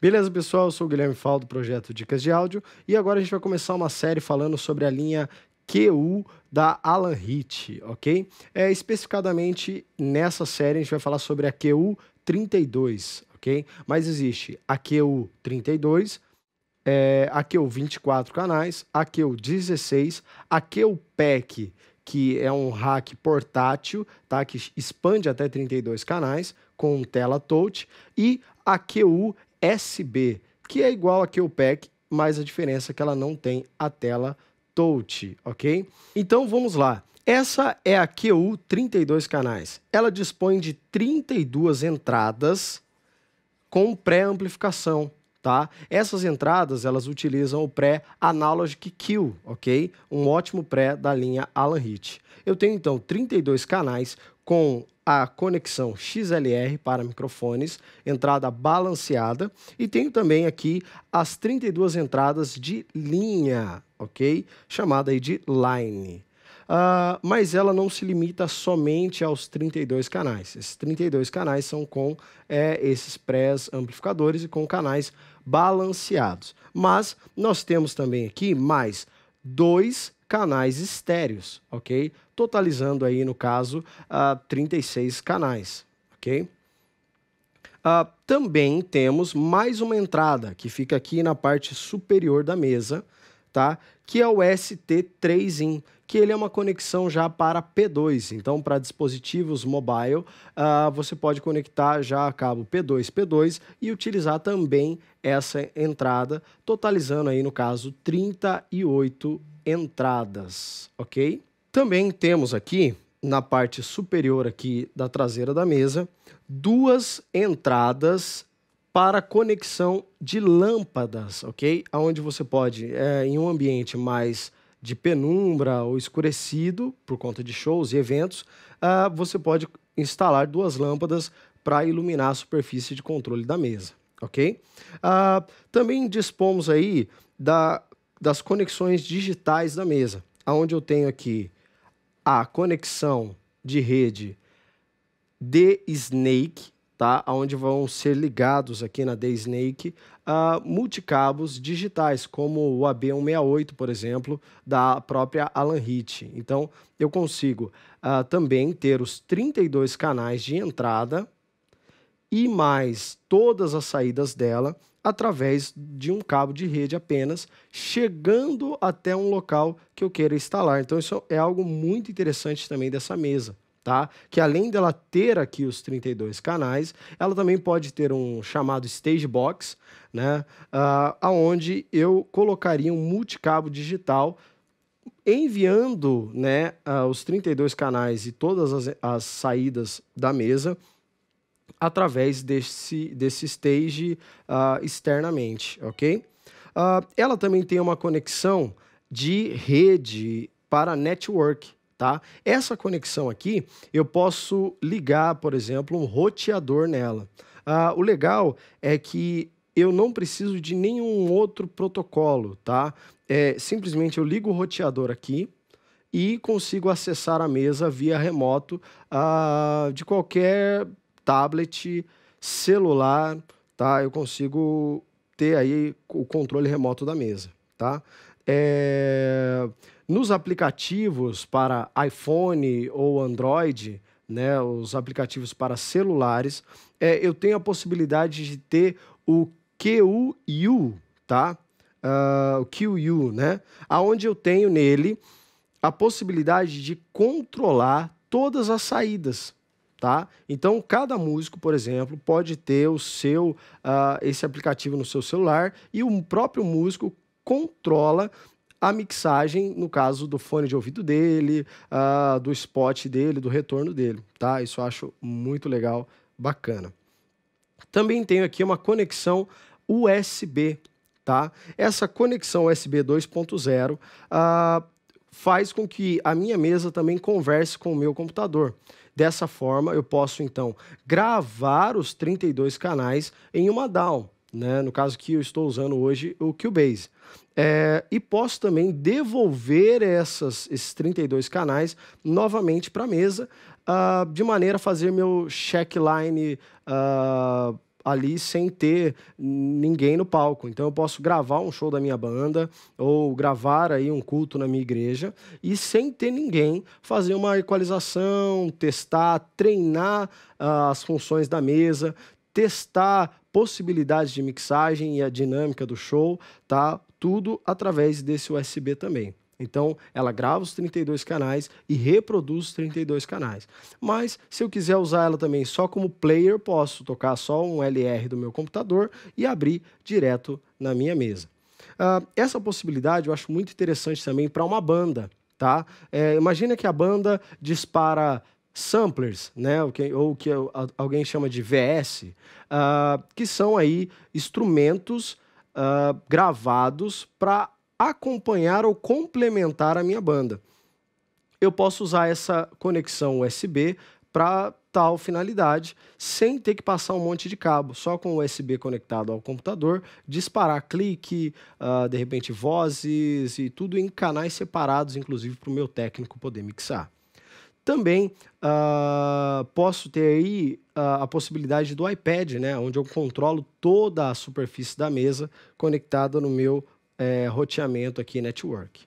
Beleza, pessoal? Eu sou o Guilherme Fal do projeto Dicas de Áudio e agora a gente vai começar uma série falando sobre a linha QU da Alan Hit, ok? É, especificadamente nessa série a gente vai falar sobre a QU 32, ok? Mas existe a QU 32, é, a QU 24 canais, a QU 16, a QU pack que é um rack portátil, tá? Que expande até 32 canais com tela touch e a QU SB, que é igual a QPEC, mas a diferença é que ela não tem a tela touch, ok? Então vamos lá. Essa é a QU 32 canais. Ela dispõe de 32 entradas com pré-amplificação, tá? Essas entradas, elas utilizam o pré Analogic Q, ok? Um ótimo pré da linha Alan Hit. Eu tenho então 32 canais com a conexão XLR para microfones, entrada balanceada e tenho também aqui as 32 entradas de linha, ok? Chamada aí de line. Uh, mas ela não se limita somente aos 32 canais. Esses 32 canais são com é, esses pré amplificadores e com canais balanceados. Mas nós temos também aqui mais dois canais estéreos, ok? Totalizando aí, no caso, uh, ah, 36 canais, ok? Uh, também temos mais uma entrada que fica aqui na parte superior da mesa, tá? Que é o ST3in, que ele é uma conexão já para P2. Então, para dispositivos mobile, uh, você pode conectar já a cabo P2, P2 e utilizar também essa entrada, totalizando aí, no caso, 38 entradas, ok? Também temos aqui, na parte superior aqui da traseira da mesa, duas entradas para conexão de lâmpadas, ok? Onde você pode, é, em um ambiente mais de penumbra ou escurecido, por conta de shows e eventos, uh, você pode instalar duas lâmpadas para iluminar a superfície de controle da mesa, ok? Uh, também dispomos aí da das conexões digitais da mesa, aonde eu tenho aqui a conexão de rede de Snake, tá? Onde vão ser ligados aqui na de Snake uh, multicabos digitais, como o AB168, por exemplo, da própria Alan Hit. Então, eu consigo uh, também ter os 32 canais de entrada e mais todas as saídas dela através de um cabo de rede apenas, chegando até um local que eu queira instalar. Então isso é algo muito interessante também dessa mesa. Tá? Que além dela ter aqui os 32 canais, ela também pode ter um chamado Stage Box, né? Uh, aonde eu colocaria um multicabo digital enviando né, uh, os 32 canais e todas as, as saídas da mesa através desse, desse stage uh, externamente, ok? Uh, ela também tem uma conexão de rede para network, tá? Essa conexão aqui, eu posso ligar, por exemplo, um roteador nela. Uh, o legal é que eu não preciso de nenhum outro protocolo, tá? É, simplesmente eu ligo o roteador aqui e consigo acessar a mesa via remoto uh, de qualquer tablet, celular, tá? Eu consigo ter aí o controle remoto da mesa, tá? É... Nos aplicativos para iPhone ou Android, né, os aplicativos para celulares, é, eu tenho a possibilidade de ter o QU, tá? Uh, o QU, né? Aonde eu tenho nele a possibilidade de controlar todas as saídas tá? Então cada músico, por exemplo, pode ter o seu uh, esse aplicativo no seu celular e o próprio músico controla a mixagem, no caso do fone de ouvido dele, uh, do spot dele, do retorno dele, tá? Isso eu acho muito legal, bacana. Também tenho aqui uma conexão USB, tá? Essa conexão USB 2.0 uh, faz com que a minha mesa também converse com o meu computador. Dessa forma, eu posso então gravar os 32 canais em uma DAW, né? no caso que eu estou usando hoje o Cubase. É, e posso também devolver essas, esses 32 canais novamente para a mesa, uh, de maneira a fazer meu checkline uh, ali sem ter ninguém no palco. Então eu posso gravar um show da minha banda ou gravar aí um culto na minha igreja e sem ter ninguém fazer uma equalização, testar, treinar uh, as funções da mesa, testar possibilidades de mixagem e a dinâmica do show, tá? Tudo através desse USB também. Então, ela grava os 32 canais e reproduz os 32 canais. Mas, se eu quiser usar ela também só como player, posso tocar só um LR do meu computador e abrir direto na minha mesa. Uh, essa possibilidade eu acho muito interessante também para uma banda, tá? É, imagina que a banda dispara samplers, né, ou que, ou que alguém chama de VS, uh, ah, que são aí instrumentos uh, gravados para acompanhar ou complementar a minha banda. Eu posso usar essa conexão USB para tal finalidade, sem ter que passar um monte de cabo, só com o USB conectado ao computador, disparar clique, uh, de repente vozes e tudo em canais separados, inclusive para o meu técnico poder mixar. Também uh, posso ter aí uh, a possibilidade do iPad, né, onde eu controlo toda a superfície da mesa conectada no meu é, roteamento aqui network.